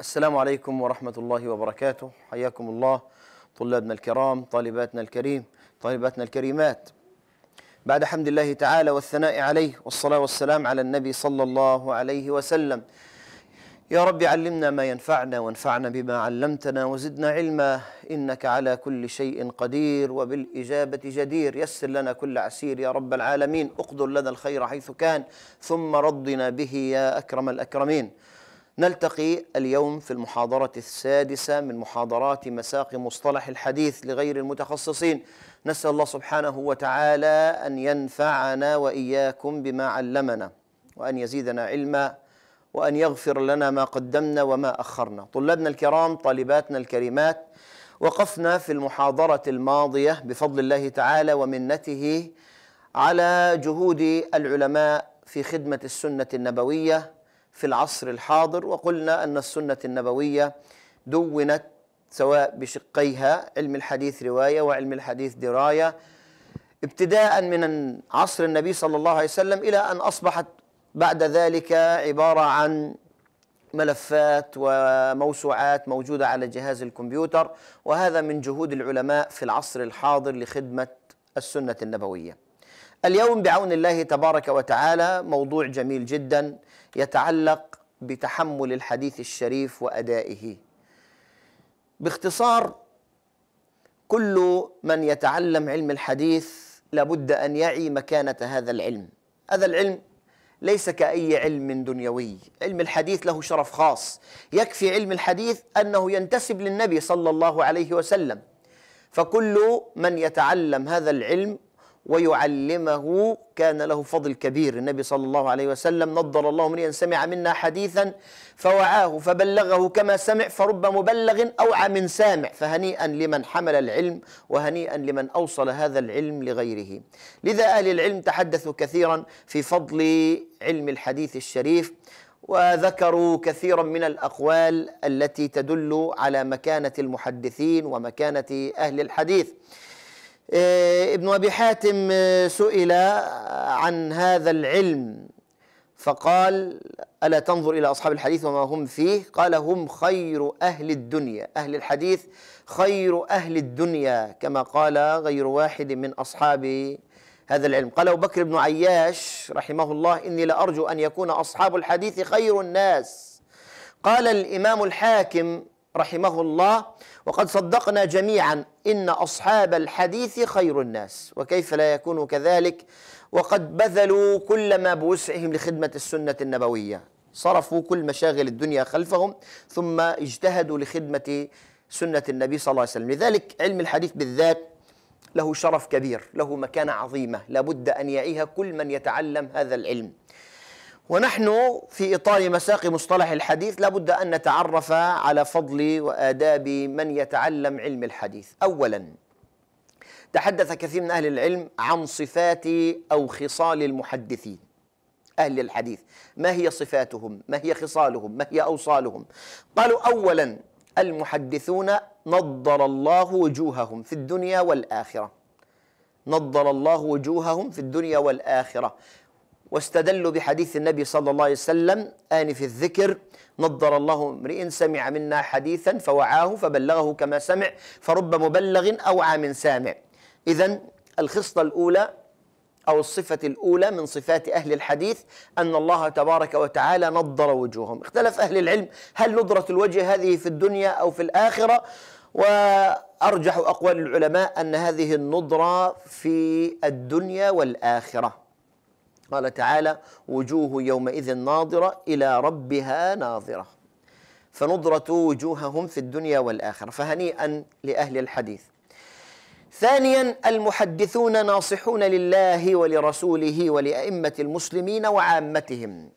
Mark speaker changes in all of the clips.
Speaker 1: السلام عليكم ورحمة الله وبركاته حياكم الله طلابنا الكرام طالباتنا الكريم طالباتنا الكريمات بعد حمد الله تعالى والثناء عليه والصلاة والسلام على النبي صلى الله عليه وسلم يا رب علمنا ما ينفعنا وانفعنا بما علمتنا وزدنا علما إنك على كل شيء قدير وبالإجابة جدير يسر لنا كل عسير يا رب العالمين اقدر لنا الخير حيث كان ثم رضنا به يا أكرم الأكرمين نلتقي اليوم في المحاضرة السادسة من محاضرات مساق مصطلح الحديث لغير المتخصصين نسأل الله سبحانه وتعالى أن ينفعنا وإياكم بما علمنا وأن يزيدنا علما وأن يغفر لنا ما قدمنا وما أخرنا طلابنا الكرام طالباتنا الكريمات وقفنا في المحاضرة الماضية بفضل الله تعالى ومنته على جهود العلماء في خدمة السنة النبوية في العصر الحاضر وقلنا أن السنة النبوية دونت سواء بشقيها علم الحديث رواية وعلم الحديث دراية ابتداء من عصر النبي صلى الله عليه وسلم إلى أن أصبحت بعد ذلك عبارة عن ملفات وموسوعات موجودة على جهاز الكمبيوتر وهذا من جهود العلماء في العصر الحاضر لخدمة السنة النبوية اليوم بعون الله تبارك وتعالى موضوع جميل جدا يتعلق بتحمل الحديث الشريف وادائه باختصار كل من يتعلم علم الحديث لابد ان يعي مكانه هذا العلم هذا العلم ليس كأي علم دنيوي علم الحديث له شرف خاص يكفي علم الحديث أنه ينتسب للنبي صلى الله عليه وسلم فكل من يتعلم هذا العلم ويعلمه كان له فضل كبير النبي صلى الله عليه وسلم نضر الله من سمع منا حديثا فوعاه فبلغه كما سمع فرب مبلغ أوعى من سامع فهنيئا لمن حمل العلم وهنيئا لمن أوصل هذا العلم لغيره لذا أهل العلم تحدثوا كثيرا في فضل علم الحديث الشريف وذكروا كثيرا من الأقوال التي تدل على مكانة المحدثين ومكانة أهل الحديث آه، ابن ابي حاتم آه، سئل آه، عن هذا العلم فقال الا تنظر الى اصحاب الحديث وما هم فيه قال هم خير اهل الدنيا اهل الحديث خير اهل الدنيا كما قال غير واحد من اصحاب هذا العلم قال ابو بكر بن عياش رحمه الله اني لارجو ان يكون اصحاب الحديث خير الناس قال الامام الحاكم رحمه الله وقد صدقنا جميعا إن أصحاب الحديث خير الناس وكيف لا يكون كذلك وقد بذلوا كل ما بوسعهم لخدمة السنة النبوية صرفوا كل مشاغل الدنيا خلفهم ثم اجتهدوا لخدمة سنة النبي صلى الله عليه وسلم لذلك علم الحديث بالذات له شرف كبير له مكانة عظيمة لابد أن يعيها كل من يتعلم هذا العلم ونحن في إطار مساق مصطلح الحديث لابد أن نتعرف على فضل وآداب من يتعلم علم الحديث أولا تحدث كثير من أهل العلم عن صفات أو خصال المحدثين أهل الحديث ما هي صفاتهم ما هي خصالهم ما هي أوصالهم قالوا أولا المحدثون نضر الله وجوههم في الدنيا والآخرة نضر الله وجوههم في الدنيا والآخرة واستدلوا بحديث النبي صلى الله عليه وسلم آنف الذكر نضر الله امرئ سمع منا حديثا فوعاه فبلغه كما سمع فرب مبلغ أوعى من سامع إذا الخصلة الأولى أو الصفة الأولى من صفات أهل الحديث أن الله تبارك وتعالى نضر وجوههم اختلف أهل العلم هل نضرة الوجه هذه في الدنيا أو في الآخرة وأرجح أقوال العلماء أن هذه النضرة في الدنيا والآخرة قال تعالى وجوه يومئذ ناظرة إلى ربها ناظرة فنضرة وجوههم في الدنيا والآخرة فهنيئا لأهل الحديث ثانيا المحدثون ناصحون لله ولرسوله ولأئمة المسلمين وعامتهم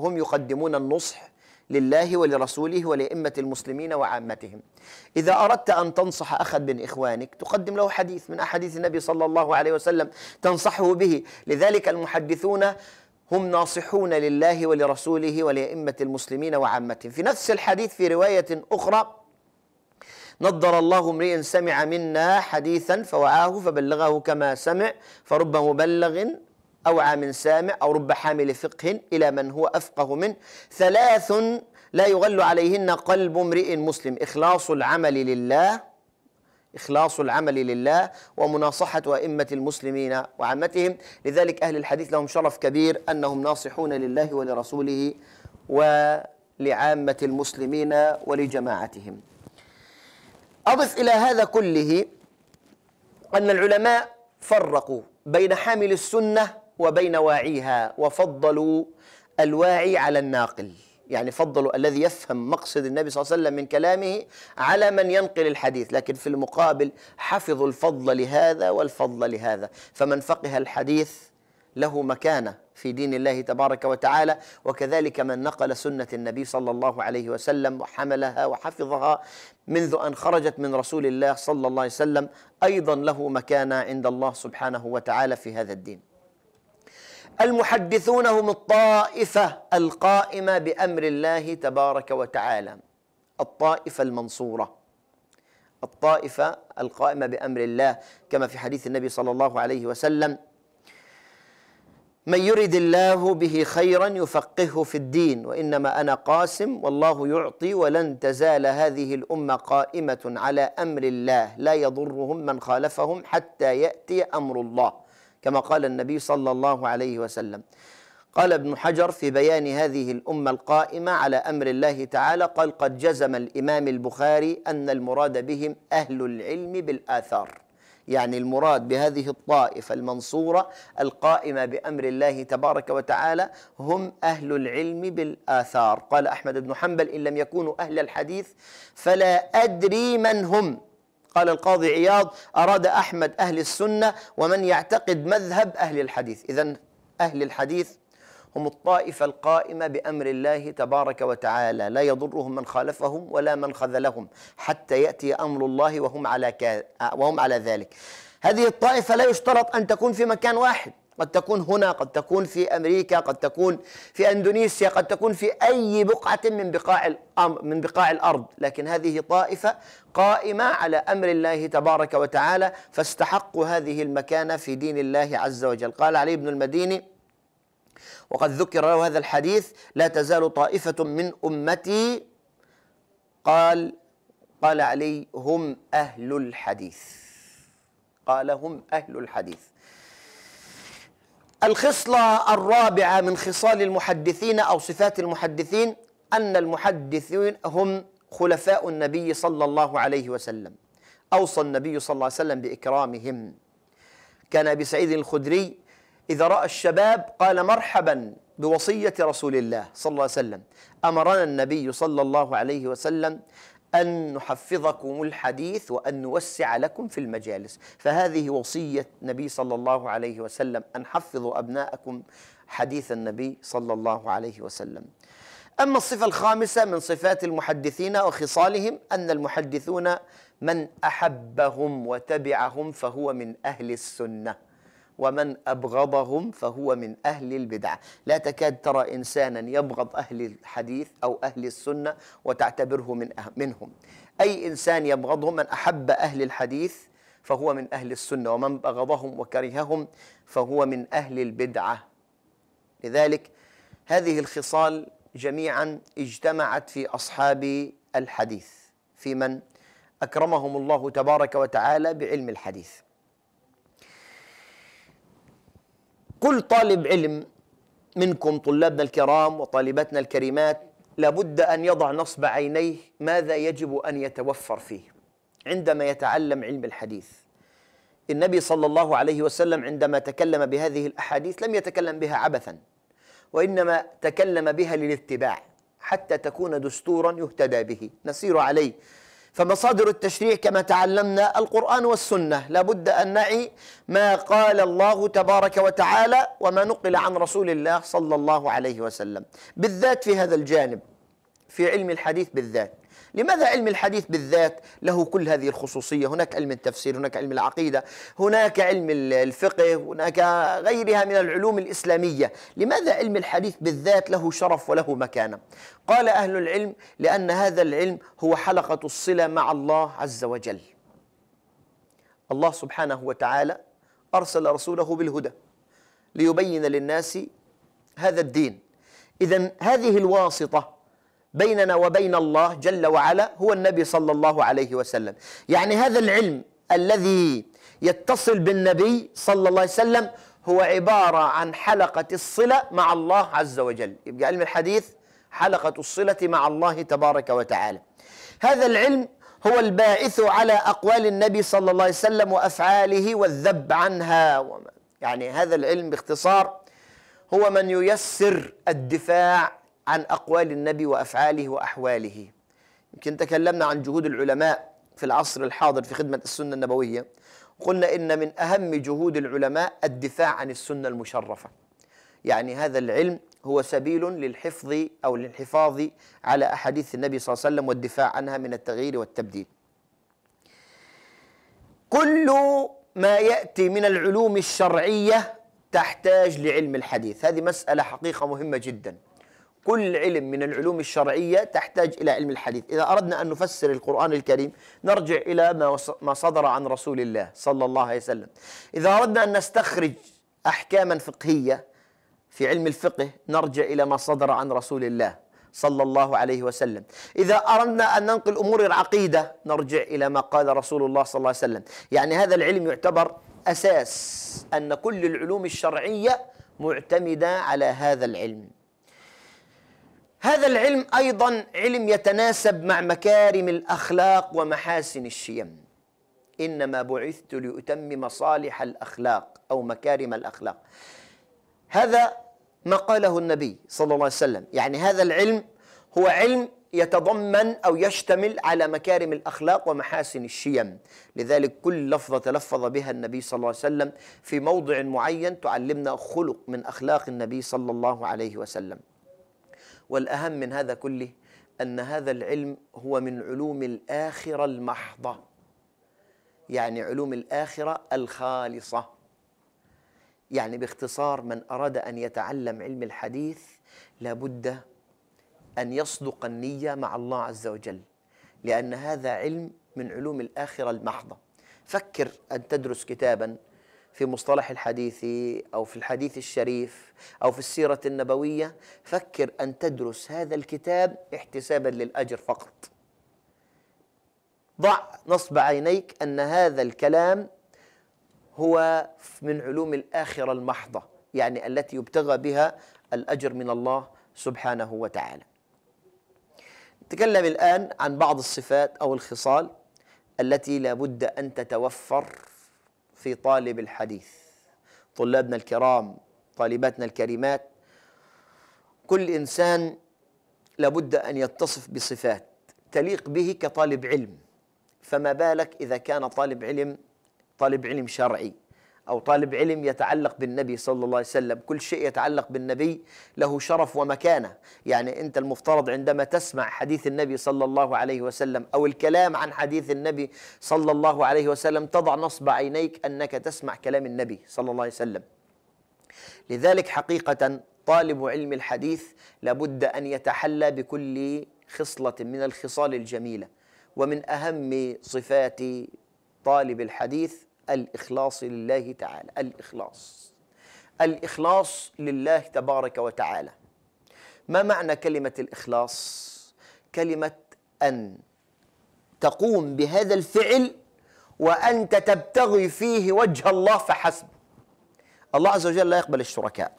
Speaker 1: هم يقدمون النصح لله ولرسوله ولأئمة المسلمين وعامتهم إذا أردت أن تنصح أخا من إخوانك تقدم له حديث من أحاديث النبي صلى الله عليه وسلم تنصحه به لذلك المحدثون هم ناصحون لله ولرسوله ولأئمة المسلمين وعامتهم في نفس الحديث في رواية أخرى نضر الله امرئ سمع منا حديثا فوعاه فبلغه كما سمع فرب مبلغ أو عام سامع أو رب حامل فقه إلى من هو أفقه منه ثلاث لا يغل عليهن قلب امرئ مسلم إخلاص العمل لله إخلاص العمل لله ومناصحة أئمة المسلمين وعامتهم لذلك أهل الحديث لهم شرف كبير أنهم ناصحون لله ولرسوله ولعامة المسلمين ولجماعتهم أضف إلى هذا كله أن العلماء فرقوا بين حامل السنة وبين واعيها وفضلوا الواعي على الناقل يعني فضلوا الذي يفهم مقصد النبي صلى الله عليه وسلم من كلامه على من ينقل الحديث لكن في المقابل حفظوا الفضل لهذا والفضل لهذا فمن فقه الحديث له مكانه في دين الله تبارك وتعالى وكذلك من نقل سنه النبي صلى الله عليه وسلم وحملها وحفظها منذ ان خرجت من رسول الله صلى الله عليه وسلم ايضا له مكانه عند الله سبحانه وتعالى في هذا الدين المحدثون هم الطائفة القائمة بأمر الله تبارك وتعالى الطائفة المنصورة الطائفة القائمة بأمر الله كما في حديث النبي صلى الله عليه وسلم من يرد الله به خيرا يفقهه في الدين وإنما أنا قاسم والله يعطي ولن تزال هذه الأمة قائمة على أمر الله لا يضرهم من خالفهم حتى يأتي أمر الله كما قال النبي صلى الله عليه وسلم قال ابن حجر في بيان هذه الأمة القائمة على أمر الله تعالى قال قد جزم الإمام البخاري أن المراد بهم أهل العلم بالآثار يعني المراد بهذه الطائفة المنصورة القائمة بأمر الله تبارك وتعالى هم أهل العلم بالآثار قال أحمد بن حنبل إن لم يكونوا أهل الحديث فلا أدري من هم قال القاضي عياض أراد أحمد أهل السنة ومن يعتقد مذهب أهل الحديث إذا أهل الحديث هم الطائفة القائمة بأمر الله تبارك وتعالى لا يضرهم من خالفهم ولا من خذلهم حتى يأتي أمر الله وهم على, وهم على ذلك هذه الطائفة لا يشترط أن تكون في مكان واحد قد تكون هنا قد تكون في أمريكا قد تكون في أندونيسيا قد تكون في أي بقعة من بقاع من بقاع الأرض لكن هذه طائفة قائمة على أمر الله تبارك وتعالى فاستحقوا هذه المكانة في دين الله عز وجل قال علي بن المديني وقد ذكر له هذا الحديث لا تزال طائفة من أمتي قال قال علي هم أهل الحديث قال هم أهل الحديث الخصلة الرابعة من خصال المحدثين أو صفات المحدثين أن المحدثين هم خلفاء النبي صلى الله عليه وسلم أوصى النبي صلى الله عليه وسلم بإكرامهم كان أبي سعيد الخدري إذا رأى الشباب قال مرحبا بوصية رسول الله صلى الله عليه وسلم أمرنا النبي صلى الله عليه وسلم أن نحفظكم الحديث وأن نوسع لكم في المجالس فهذه وصية نبي صلى الله عليه وسلم أن حفظوا أبناءكم حديث النبي صلى الله عليه وسلم أما الصفة الخامسة من صفات المحدثين وخصالهم أن المحدثون من أحبهم وتبعهم فهو من أهل السنة ومن أبغضهم فهو من أهل البدعة لا تكاد ترى إنسانا يبغض أهل الحديث أو أهل السنة وتعتبره من أه- منهم أي إنسان يبغضهم من أحب أهل الحديث فهو من أهل السنة ومن بغضهم وكرههم فهو من أهل البدعة لذلك هذه الخصال جميعا اجتمعت في أصحاب الحديث في من أكرمهم الله تبارك وتعالى بعلم الحديث كل طالب علم منكم طلابنا الكرام وطالباتنا الكريمات لابد أن يضع نصب عينيه ماذا يجب أن يتوفر فيه عندما يتعلم علم الحديث النبي صلى الله عليه وسلم عندما تكلم بهذه الأحاديث لم يتكلم بها عبثا وإنما تكلم بها للاتباع حتى تكون دستورا يهتدى به نسير عليه فمصادر التشريع كما تعلمنا القرآن والسنة لابد أن نعي ما قال الله تبارك وتعالى وما نقل عن رسول الله صلى الله عليه وسلم بالذات في هذا الجانب في علم الحديث بالذات لماذا علم الحديث بالذات له كل هذه الخصوصية هناك علم التفسير هناك علم العقيدة هناك علم الفقه هناك غيرها من العلوم الإسلامية لماذا علم الحديث بالذات له شرف وله مكانة قال أهل العلم لأن هذا العلم هو حلقة الصلة مع الله عز وجل الله سبحانه وتعالى أرسل رسوله بالهدى ليبين للناس هذا الدين إذا هذه الواسطة بيننا وبين الله جل وعلا هو النبي صلى الله عليه وسلم يعني هذا العلم الذي يتصل بالنبي صلى الله عليه وسلم هو عبارة عن حلقة الصلة مع الله عز وجل يبقى علم الحديث حلقة الصلة مع الله تبارك وتعالى هذا العلم هو الباعث على أقوال النبي صلى الله عليه وسلم وأفعاله والذب عنها يعني هذا العلم باختصار هو من ييسر الدفاع عن أقوال النبي وأفعاله وأحواله يمكن تكلمنا عن جهود العلماء في العصر الحاضر في خدمة السنة النبوية قلنا إن من أهم جهود العلماء الدفاع عن السنة المشرفة يعني هذا العلم هو سبيل للحفظ أو للحفاظ على أحاديث النبي صلى الله عليه وسلم والدفاع عنها من التغيير والتبديل كل ما يأتي من العلوم الشرعية تحتاج لعلم الحديث هذه مسألة حقيقة مهمة جداً كل علم من العلوم الشرعية تحتاج إلى علم الحديث إذا أردنا أن نفسر القرآن الكريم نرجع إلى ما صدر عن رسول الله صلى الله عليه وسلم إذا أردنا أن نستخرج أحكاما فقهية في علم الفقه نرجع إلى ما صدر عن رسول الله صلى الله عليه وسلم إذا أردنا أن ننقل أمور العقيدة نرجع إلى ما قال رسول الله صلى الله عليه وسلم يعني هذا العلم يعتبر أساس أن كل العلوم الشرعية معتمدة على هذا العلم هذا العلم أيضا علم يتناسب مع مكارم الأخلاق ومحاسن الشيم إنما بعثت لأتمم صالح الأخلاق أو مكارم الأخلاق هذا ما قاله النبي صلى الله عليه وسلم يعني هذا العلم هو علم يتضمن أو يشتمل على مكارم الأخلاق ومحاسن الشيم لذلك كل لفظة تلفظ بها النبي صلى الله عليه وسلم في موضع معين تعلمنا خلق من أخلاق النبي صلى الله عليه وسلم والأهم من هذا كله أن هذا العلم هو من علوم الآخرة المحضة يعني علوم الآخرة الخالصة يعني باختصار من أراد أن يتعلم علم الحديث لابد أن يصدق النية مع الله عز وجل لأن هذا علم من علوم الآخرة المحضة فكر أن تدرس كتاباً في مصطلح الحديث أو في الحديث الشريف أو في السيرة النبوية فكر أن تدرس هذا الكتاب احتسابا للأجر فقط ضع نصب عينيك أن هذا الكلام هو من علوم الآخرة المحضة يعني التي يبتغى بها الأجر من الله سبحانه وتعالى نتكلم الآن عن بعض الصفات أو الخصال التي لابد أن تتوفر في طالب الحديث طلابنا الكرام طالباتنا الكريمات كل انسان لابد ان يتصف بصفات تليق به كطالب علم فما بالك اذا كان طالب علم طالب علم شرعي أو طالب علم يتعلق بالنبي صلى الله عليه وسلم كل شيء يتعلق بالنبي له شرف ومكانة يعني أنت المفترض عندما تسمع حديث النبي صلى الله عليه وسلم أو الكلام عن حديث النبي صلى الله عليه وسلم تضع نصب عينيك أنك تسمع كلام النبي صلى الله عليه وسلم لذلك حقيقة طالب علم الحديث لابد أن يتحلى بكل خصلة من الخصال الجميلة ومن أهم صفات طالب الحديث الإخلاص لله تعالى الإخلاص الإخلاص لله تبارك وتعالى ما معنى كلمة الإخلاص؟ كلمة أن تقوم بهذا الفعل وأنت تبتغي فيه وجه الله فحسب الله عز وجل لا يقبل الشركاء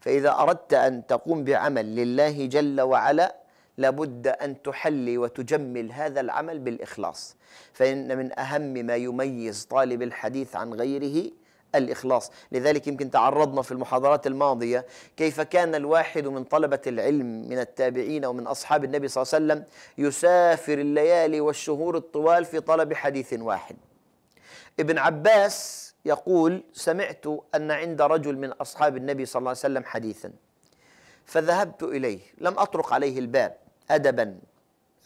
Speaker 1: فإذا أردت أن تقوم بعمل لله جل وعلا لابد أن تحلي وتجمل هذا العمل بالإخلاص فإن من أهم ما يميز طالب الحديث عن غيره الإخلاص لذلك يمكن تعرضنا في المحاضرات الماضية كيف كان الواحد من طلبة العلم من التابعين ومن أصحاب النبي صلى الله عليه وسلم يسافر الليالي والشهور الطوال في طلب حديث واحد ابن عباس يقول سمعت أن عند رجل من أصحاب النبي صلى الله عليه وسلم حديثا فذهبت إليه لم أطرق عليه الباب أدبا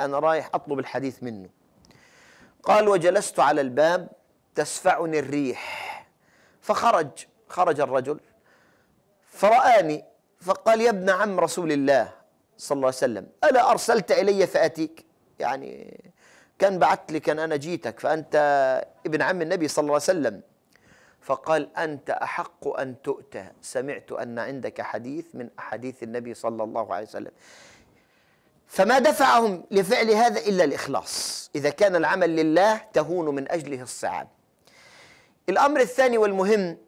Speaker 1: أنا رايح أطلب الحديث منه قال وجلست على الباب تسفعني الريح فخرج خرج الرجل فرآني فقال يا ابن عم رسول الله صلى الله عليه وسلم ألا أرسلت إلي فأتيك يعني كان بعت لي كان أنا جيتك فأنت ابن عم النبي صلى الله عليه وسلم فقال أنت أحق أن تؤتى سمعت أن عندك حديث من أحاديث النبي صلى الله عليه وسلم فما دفعهم لفعل هذا إلا الإخلاص إذا كان العمل لله تهون من أجله الصعاب الأمر الثاني والمهم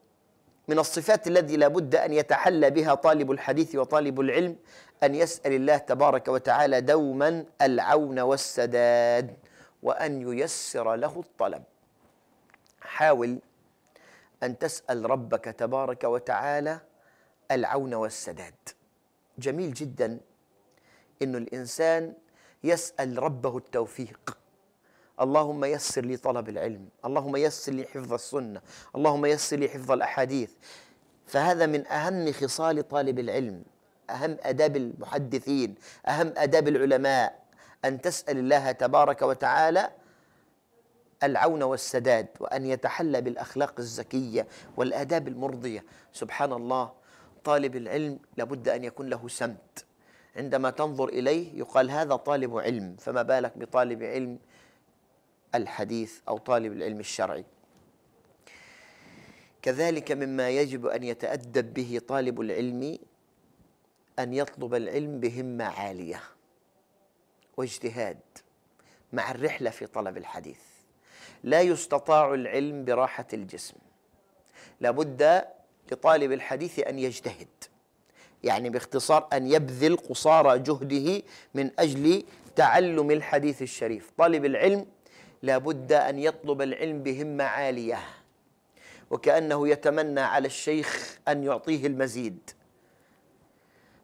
Speaker 1: من الصفات التي لابد أن يتحلى بها طالب الحديث وطالب العلم أن يسأل الله تبارك وتعالى دوما العون والسداد وأن ييسر له الطلب حاول أن تسأل ربك تبارك وتعالى العون والسداد جميل جدا انه الانسان يسال ربه التوفيق اللهم يسر لي طلب العلم اللهم يسر لي حفظ السنه اللهم يسر لي حفظ الاحاديث فهذا من اهم خصال طالب العلم اهم اداب المحدثين اهم اداب العلماء ان تسال الله تبارك وتعالى العون والسداد وان يتحلى بالاخلاق الزكيه والاداب المرضيه سبحان الله طالب العلم لابد ان يكون له سمت عندما تنظر إليه يقال هذا طالب علم فما بالك بطالب علم الحديث أو طالب العلم الشرعي كذلك مما يجب أن يتأدب به طالب العلم أن يطلب العلم بهمة عالية واجتهاد مع الرحلة في طلب الحديث لا يستطاع العلم براحة الجسم لابد لطالب الحديث أن يجتهد يعني باختصار أن يبذل قصارى جهده من أجل تعلم الحديث الشريف طالب العلم لابد أن يطلب العلم بهمة عالية وكأنه يتمنى على الشيخ أن يعطيه المزيد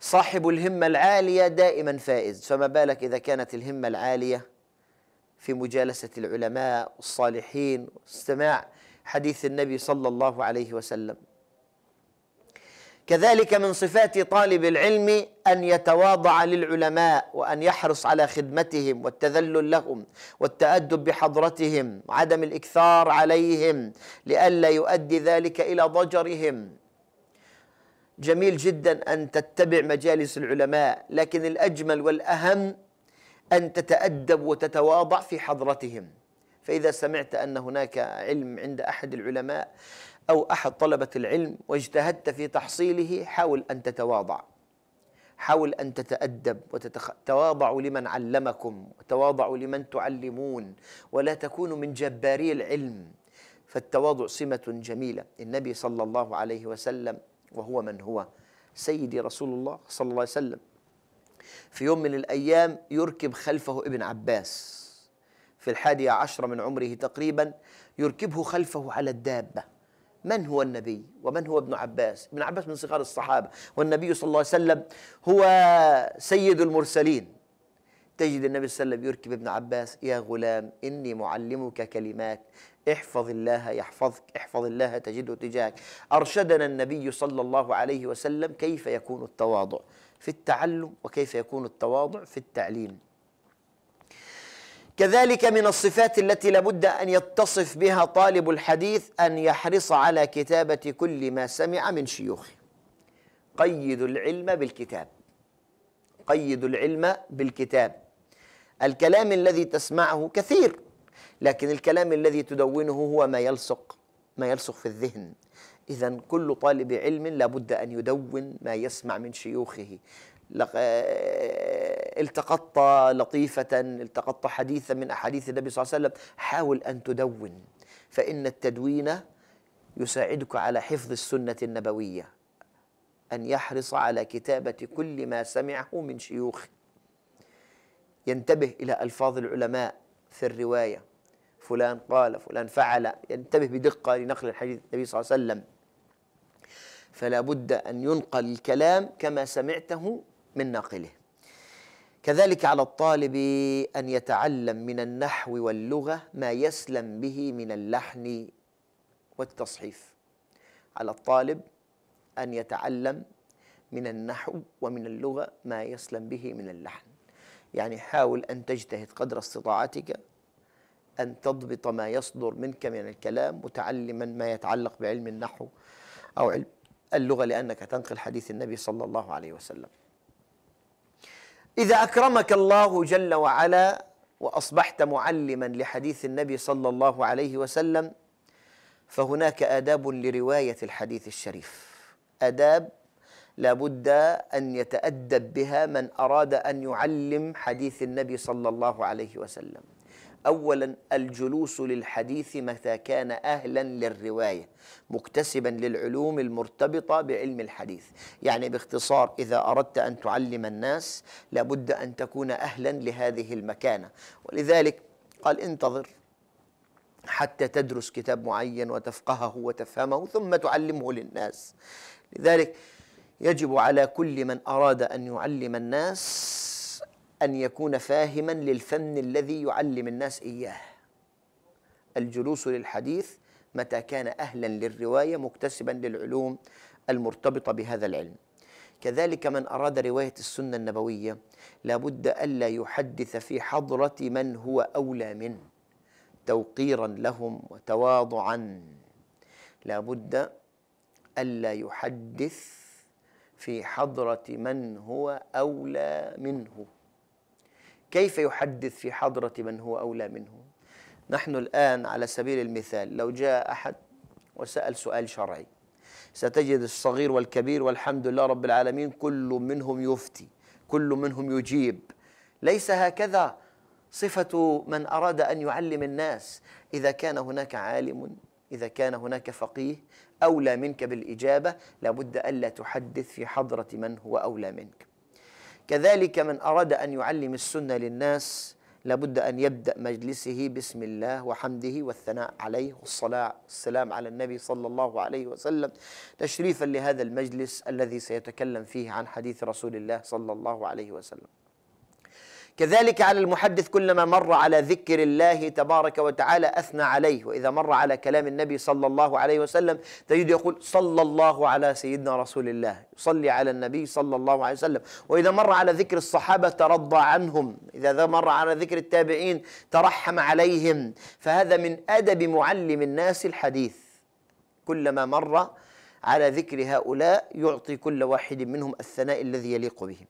Speaker 1: صاحب الهمة العالية دائما فائز فما بالك إذا كانت الهمة العالية في مجالسة العلماء والصالحين واستماع حديث النبي صلى الله عليه وسلم كذلك من صفات طالب العلم ان يتواضع للعلماء وان يحرص على خدمتهم والتذلل لهم والتادب بحضرتهم وعدم الاكثار عليهم لئلا يؤدي ذلك الى ضجرهم جميل جدا ان تتبع مجالس العلماء لكن الاجمل والاهم ان تتادب وتتواضع في حضرتهم فاذا سمعت ان هناك علم عند احد العلماء أو أحد طلبة العلم واجتهدت في تحصيله حاول أن تتواضع حاول أن تتأدب وتتواضعوا لمن علمكم وتواضعوا لمن تعلمون ولا تكونوا من جباري العلم فالتواضع سمة جميلة النبي صلى الله عليه وسلم وهو من هو سيدي رسول الله صلى الله عليه وسلم في يوم من الأيام يركب خلفه ابن عباس في الحادية عشرة من عمره تقريبا يركبه خلفه على الدابة من هو النبي ومن هو ابن عباس ابن عباس من صغار الصحابة والنبي صلى الله عليه وسلم هو سيد المرسلين تجد النبي صلى الله عليه وسلم يركب ابن عباس يا غلام إني معلمك كلمات احفظ الله يحفظك احفظ الله تجده تجاهك أرشدنا النبي صلى الله عليه وسلم كيف يكون التواضع في التعلم وكيف يكون التواضع في التعليم كذلك من الصفات التي لابد ان يتصف بها طالب الحديث ان يحرص على كتابه كل ما سمع من شيوخه قيد العلم بالكتاب قيد العلم بالكتاب الكلام الذي تسمعه كثير لكن الكلام الذي تدونه هو ما يلصق ما يلصق في الذهن إذا كل طالب علم لابد أن يدون ما يسمع من شيوخه التقطت لطيفة التقطت حديثا من أحاديث النبي صلى الله عليه وسلم حاول أن تدون فإن التدوين يساعدك على حفظ السنة النبوية أن يحرص على كتابة كل ما سمعه من شيوخه ينتبه إلى ألفاظ العلماء في الرواية فلان قال فلان فعل ينتبه بدقة لنقل الحديث النبي صلى الله عليه وسلم فلا بد أن ينقل الكلام كما سمعته من ناقله كذلك على الطالب أن يتعلم من النحو واللغة ما يسلم به من اللحن والتصحيف على الطالب أن يتعلم من النحو ومن اللغة ما يسلم به من اللحن يعني حاول أن تجتهد قدر استطاعتك أن تضبط ما يصدر منك من الكلام متعلما ما يتعلق بعلم النحو أو علم اللغة لأنك تنقل حديث النبي صلى الله عليه وسلم إذا أكرمك الله جل وعلا وأصبحت معلما لحديث النبي صلى الله عليه وسلم فهناك آداب لرواية الحديث الشريف آداب لابد أن يتأدب بها من أراد أن يعلم حديث النبي صلى الله عليه وسلم أولا الجلوس للحديث متى كان أهلا للرواية مكتسبا للعلوم المرتبطة بعلم الحديث يعني باختصار إذا أردت أن تعلم الناس لابد أن تكون أهلا لهذه المكانة ولذلك قال انتظر حتى تدرس كتاب معين وتفقهه وتفهمه ثم تعلمه للناس لذلك يجب على كل من أراد أن يعلم الناس أن يكون فاهما للفن الذي يعلم الناس إياه الجلوس للحديث متى كان أهلا للرواية مكتسبا للعلوم المرتبطة بهذا العلم كذلك من أراد رواية السنة النبوية لابد ألا يحدث في حضرة من هو أولى منه توقيرا لهم وتواضعا لابد ألا يحدث في حضرة من هو أولى منه كيف يحدث في حضرة من هو أولى منه نحن الآن على سبيل المثال لو جاء أحد وسأل سؤال شرعي ستجد الصغير والكبير والحمد لله رب العالمين كل منهم يفتي كل منهم يجيب ليس هكذا صفة من أراد أن يعلم الناس إذا كان هناك عالم إذا كان هناك فقيه أولى منك بالإجابة لابد ألا تحدث في حضرة من هو أولى منك كذلك من أراد أن يعلم السنة للناس لابد أن يبدأ مجلسه بسم الله وحمده والثناء عليه والصلاة والسلام على النبي صلى الله عليه وسلم تشريفا لهذا المجلس الذي سيتكلم فيه عن حديث رسول الله صلى الله عليه وسلم كذلك على المحدث كلما مر على ذكر الله تبارك وتعالى أثنى عليه وإذا مر على كلام النبي صلى الله عليه وسلم تجد يقول صلى الله على سيدنا رسول الله يصلي على النبي صلى الله عليه وسلم وإذا مر على ذكر الصحابة ترضى عنهم إذا مر على ذكر التابعين ترحم عليهم فهذا من أدب معلم الناس الحديث كلما مر على ذكر هؤلاء يعطي كل واحد منهم الثناء الذي يليق بهم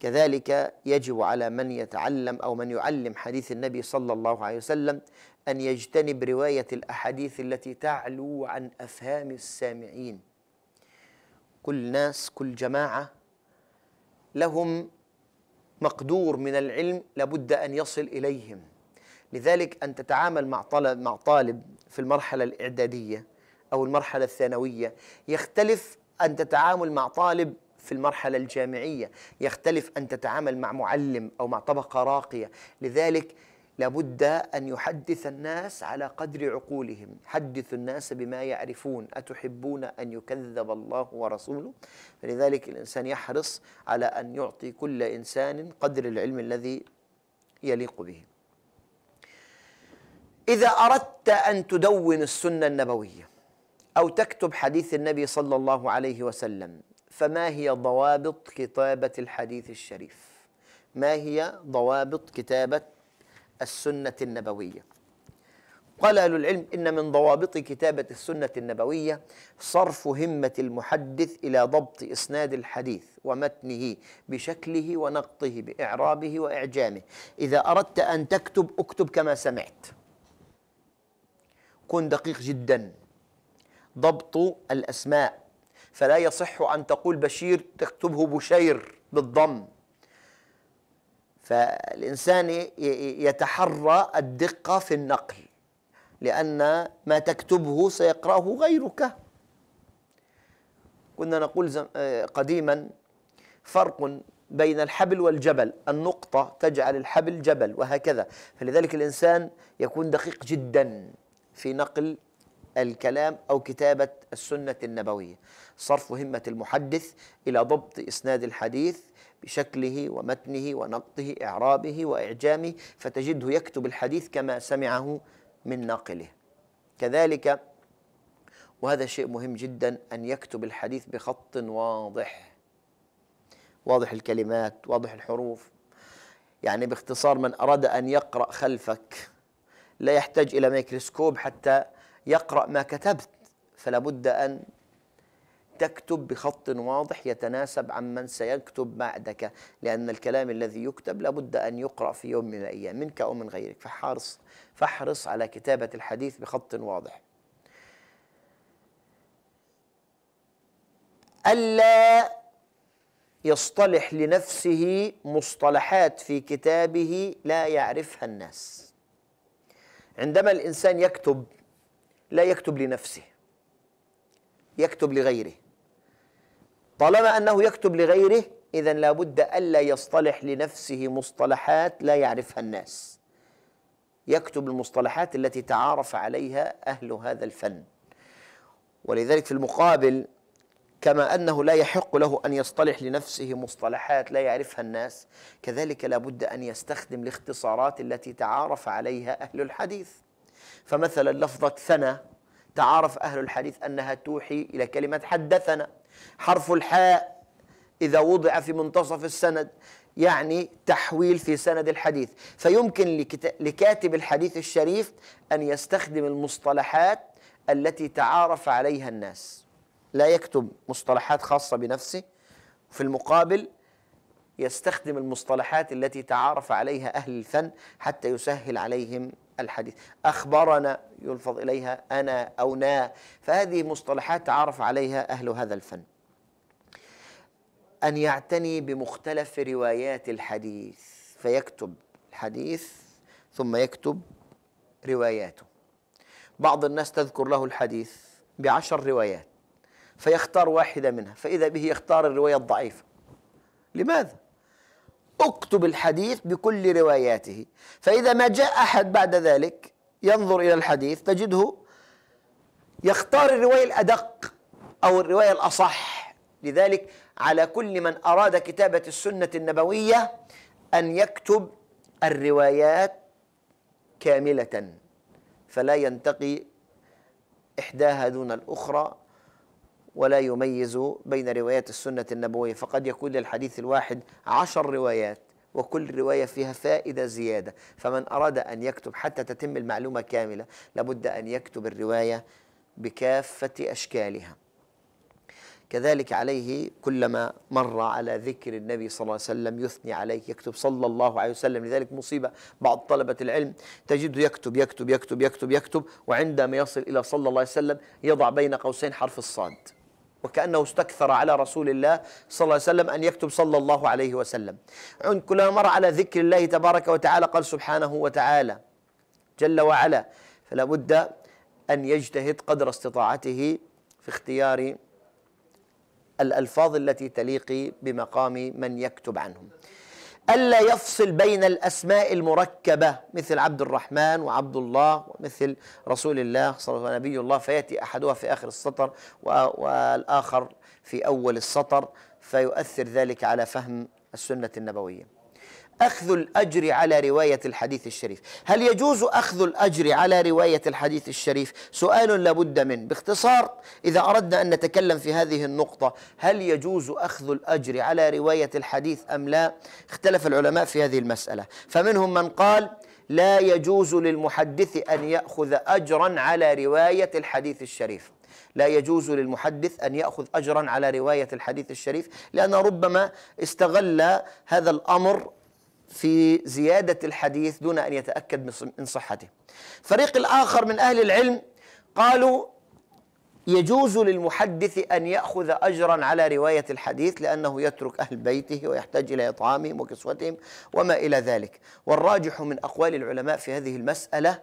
Speaker 1: كذلك يجب على من يتعلم أو من يعلم حديث النبي صلى الله عليه وسلم أن يجتنب رواية الأحاديث التي تعلو عن أفهام السامعين كل ناس كل جماعة لهم مقدور من العلم لابد أن يصل إليهم لذلك أن تتعامل مع طالب, مع طالب في المرحلة الإعدادية أو المرحلة الثانوية يختلف أن تتعامل مع طالب في المرحلة الجامعية يختلف أن تتعامل مع معلم أو مع طبقة راقية لذلك لابد أن يحدث الناس على قدر عقولهم حدث الناس بما يعرفون أتحبون أن يكذب الله ورسوله فلذلك الإنسان يحرص على أن يعطي كل إنسان قدر العلم الذي يليق به إذا أردت أن تدون السنة النبوية أو تكتب حديث النبي صلى الله عليه وسلم فما هي ضوابط كتابة الحديث الشريف ما هي ضوابط كتابة السنة النبوية قال أهل العلم إن من ضوابط كتابة السنة النبوية صرف همة المحدث إلى ضبط إسناد الحديث ومتنه بشكله ونقطه بإعرابه وإعجامه إذا أردت أن تكتب أكتب كما سمعت كن دقيق جدا ضبط الأسماء فلا يصح أن تقول بشير تكتبه بشير بالضم فالإنسان يتحرى الدقة في النقل لأن ما تكتبه سيقرأه غيرك كنا نقول آه، قديما فرق بين الحبل والجبل النقطة تجعل الحبل جبل وهكذا فلذلك الإنسان يكون دقيق جدا في نقل الكلام أو كتابة السنة النبوية صرف همة المحدث إلى ضبط إسناد الحديث بشكله ومتنه ونقطه إعرابه وإعجامه فتجده يكتب الحديث كما سمعه من ناقله كذلك وهذا شيء مهم جدا أن يكتب الحديث بخط واضح واضح الكلمات واضح الحروف يعني باختصار من أراد أن يقرأ خلفك لا يحتاج إلى ميكروسكوب حتى يقرأ ما كتبت فلا بد أن تكتب بخط واضح يتناسب عن من سيكتب بعدك لأن الكلام الذي يكتب لابد أن يقرأ في يوم من الأيام منك أو من غيرك فحرص, فاحرص على كتابة الحديث بخط واضح ألا يصطلح لنفسه مصطلحات في كتابه لا يعرفها الناس عندما الإنسان يكتب لا يكتب لنفسه يكتب لغيره طالما أنه يكتب لغيره إذا لابد ألا يصطلح لنفسه مصطلحات لا يعرفها الناس يكتب المصطلحات التي تعارف عليها أهل هذا الفن ولذلك في المقابل كما أنه لا يحق له أن يصطلح لنفسه مصطلحات لا يعرفها الناس كذلك لابد أن يستخدم الاختصارات التي تعارف عليها أهل الحديث فمثلا لفظة ثنى تعارف أهل الحديث أنها توحي إلى كلمة حدثنا حرف الحاء إذا وضع في منتصف السند يعني تحويل في سند الحديث فيمكن لكاتب الحديث الشريف أن يستخدم المصطلحات التي تعارف عليها الناس لا يكتب مصطلحات خاصة بنفسه في المقابل يستخدم المصطلحات التي تعارف عليها أهل الفن حتى يسهل عليهم الحديث أخبرنا يلفظ إليها أنا أو نا فهذه مصطلحات تعرف عليها أهل هذا الفن أن يعتني بمختلف روايات الحديث فيكتب الحديث ثم يكتب رواياته بعض الناس تذكر له الحديث بعشر روايات فيختار واحدة منها فإذا به يختار الرواية الضعيفة لماذا؟ اكتب الحديث بكل رواياته فإذا ما جاء أحد بعد ذلك ينظر إلى الحديث تجده يختار الرواية الأدق أو الرواية الأصح لذلك على كل من أراد كتابة السنة النبوية أن يكتب الروايات كاملة فلا ينتقي إحداها دون الأخرى ولا يميز بين روايات السنة النبوية فقد يكون للحديث الواحد عشر روايات وكل رواية فيها فائدة زيادة فمن أراد أن يكتب حتى تتم المعلومة كاملة لابد أن يكتب الرواية بكافة أشكالها كذلك عليه كلما مر على ذكر النبي صلى الله عليه وسلم يثني عليه يكتب صلى الله عليه وسلم لذلك مصيبة بعض طلبة العلم تجده يكتب يكتب يكتب يكتب يكتب وعندما يصل إلى صلى الله عليه وسلم يضع بين قوسين حرف الصاد وكأنه استكثر على رسول الله صلى الله عليه وسلم أن يكتب صلى الله عليه وسلم عند كل مر على ذكر الله تبارك وتعالى قال سبحانه وتعالى جل وعلا فلا بد أن يجتهد قدر استطاعته في اختيار الألفاظ التي تليق بمقام من يكتب عنهم ألا يفصل بين الأسماء المركبة مثل عبد الرحمن وعبد الله ومثل رسول الله صلى الله عليه وسلم الله فيأتي أحدها في آخر السطر والآخر في أول السطر فيؤثر ذلك على فهم السنة النبوية أخذ الأجر على رواية الحديث الشريف هل يجوز أخذ الأجر على رواية الحديث الشريف سؤال لابد منه باختصار إذا أردنا أن نتكلم في هذه النقطة هل يجوز أخذ الأجر على رواية الحديث أم لا اختلف العلماء في هذه المسألة فمنهم من قال لا يجوز للمحدث أن يأخذ أجرا على رواية الحديث الشريف لا يجوز للمحدث أن يأخذ أجرا على رواية الحديث الشريف لأن ربما استغل هذا الأمر في زيادة الحديث دون أن يتأكد من صحته فريق الآخر من أهل العلم قالوا يجوز للمحدث أن يأخذ أجرا على رواية الحديث لأنه يترك أهل بيته ويحتاج إلى إطعامهم وكسوتهم وما إلى ذلك والراجح من أقوال العلماء في هذه المسألة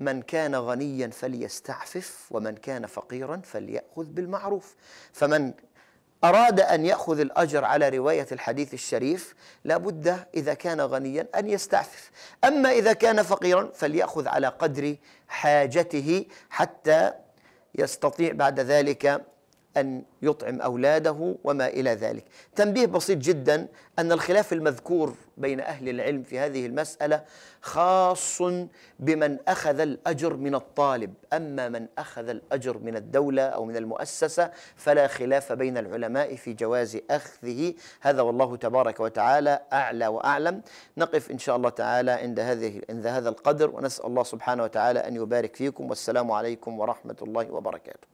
Speaker 1: من كان غنيا فليستعفف ومن كان فقيرا فليأخذ بالمعروف فمن أراد أن يأخذ الأجر على رواية الحديث الشريف لابد إذا كان غنيا أن يستعفف أما إذا كان فقيرا فليأخذ على قدر حاجته حتى يستطيع بعد ذلك أن يطعم أولاده وما إلى ذلك تنبيه بسيط جدا أن الخلاف المذكور بين أهل العلم في هذه المسألة خاص بمن أخذ الأجر من الطالب أما من أخذ الأجر من الدولة أو من المؤسسة فلا خلاف بين العلماء في جواز أخذه هذا والله تبارك وتعالى أعلى وأعلم نقف إن شاء الله تعالى عند, هذه عند هذا القدر ونسأل الله سبحانه وتعالى أن يبارك فيكم والسلام عليكم ورحمة الله وبركاته